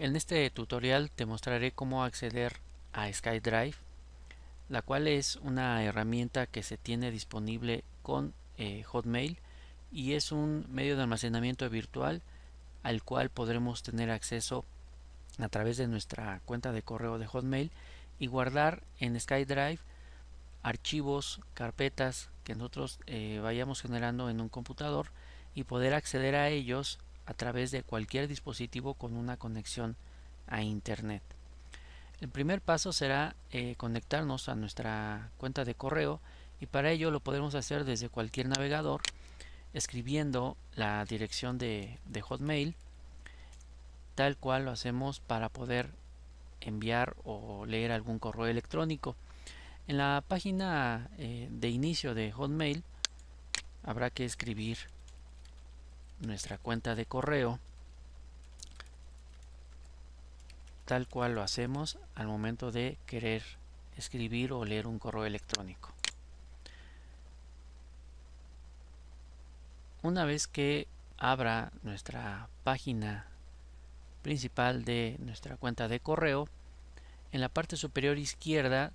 En este tutorial te mostraré cómo acceder a SkyDrive, la cual es una herramienta que se tiene disponible con eh, Hotmail y es un medio de almacenamiento virtual al cual podremos tener acceso a través de nuestra cuenta de correo de Hotmail y guardar en SkyDrive archivos, carpetas que nosotros eh, vayamos generando en un computador y poder acceder a ellos a través de cualquier dispositivo con una conexión a Internet. El primer paso será eh, conectarnos a nuestra cuenta de correo y para ello lo podemos hacer desde cualquier navegador escribiendo la dirección de, Hotmail tal cual lo hacemos para poder enviar o leer algún correo electrónico. En la página eh, de inicio de Hotmail habrá que escribir nuestra cuenta de correo tal cual lo hacemos al momento de querer escribir o leer un correo electrónico. Una vez que abra nuestra página principal de nuestra cuenta de correo, en la parte superior izquierda,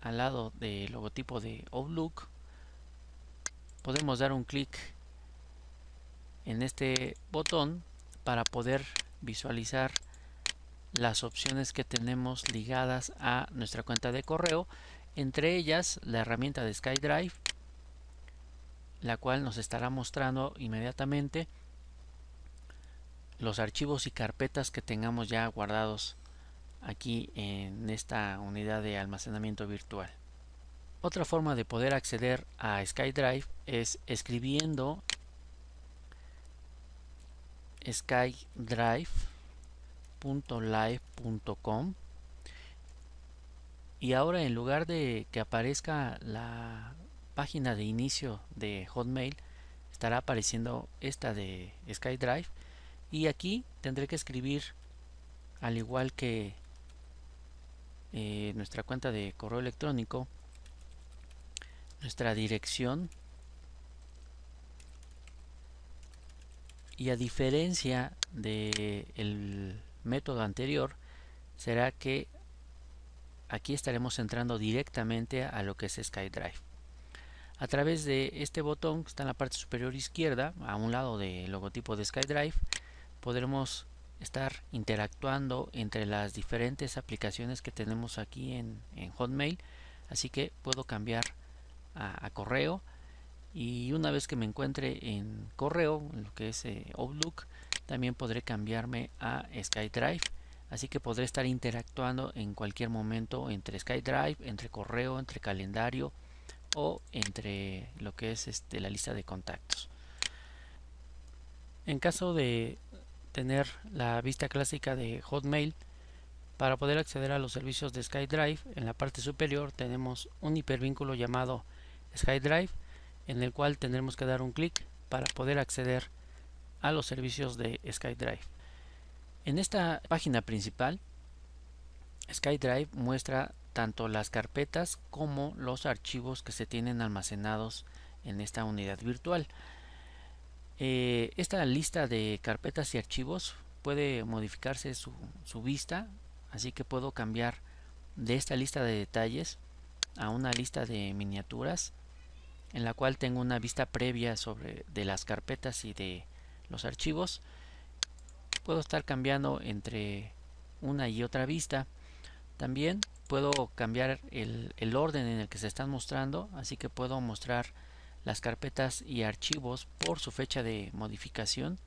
al lado del logotipo de Outlook, podemos dar un clic en este botón para poder visualizar las opciones que tenemos ligadas a nuestra cuenta de correo entre ellas la herramienta de SkyDrive la cual nos estará mostrando inmediatamente los archivos y carpetas que tengamos ya guardados aquí en esta unidad de almacenamiento virtual. Otra forma de poder acceder a SkyDrive es escribiendo skydrive.live.com y ahora en lugar de que aparezca la página de inicio de Hotmail estará apareciendo esta de SkyDrive y aquí tendré que escribir al igual que eh, nuestra cuenta de correo electrónico nuestra dirección y a diferencia del método anterior será que aquí estaremos entrando directamente a lo que es SkyDrive a través de este botón que está en la parte superior izquierda a un lado del logotipo de SkyDrive podremos estar interactuando entre las diferentes aplicaciones que tenemos aquí en, Hotmail así que puedo cambiar a, a correo y una vez que me encuentre en correo, en lo que es eh, Outlook, también podré cambiarme a SkyDrive. Así que podré estar interactuando en cualquier momento entre SkyDrive, entre correo, entre calendario o entre lo que es este, la lista de contactos. En caso de tener la vista clásica de Hotmail, para poder acceder a los servicios de SkyDrive, en la parte superior tenemos un hipervínculo llamado SkyDrive en el cual tendremos que dar un clic para poder acceder a los servicios de SkyDrive. En esta página principal, SkyDrive muestra tanto las carpetas como los archivos que se tienen almacenados en esta unidad virtual. Eh, esta lista de carpetas y archivos puede modificarse su vista, así que puedo cambiar de esta lista de detalles a una lista de miniaturas en la cual tengo una vista previa sobre de las carpetas y de los archivos puedo estar cambiando entre una y otra vista también puedo cambiar el, orden en el que se están mostrando así que puedo mostrar las carpetas y archivos por su fecha de modificación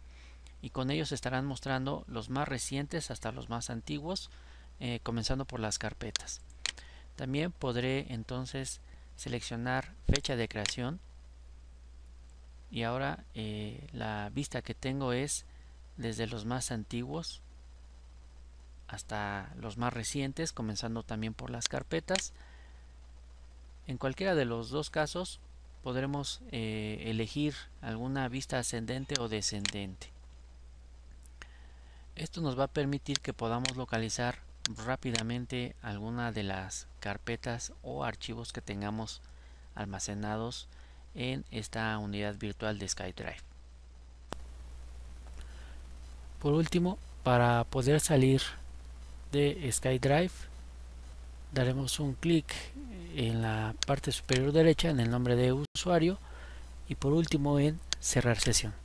y con ellos estarán mostrando los más recientes hasta los más antiguos eh, comenzando por las carpetas también podré entonces seleccionar fecha de creación y ahora eh, la vista que tengo es desde los más antiguos hasta los más recientes comenzando también por las carpetas en cualquiera de los dos casos podremos eh, elegir alguna vista ascendente o descendente esto nos va a permitir que podamos localizar rápidamente alguna de las carpetas o archivos que tengamos almacenados en esta unidad virtual de SkyDrive. Por último, para poder salir de SkyDrive, daremos un clic en la parte superior derecha en el nombre de usuario y por último en cerrar sesión.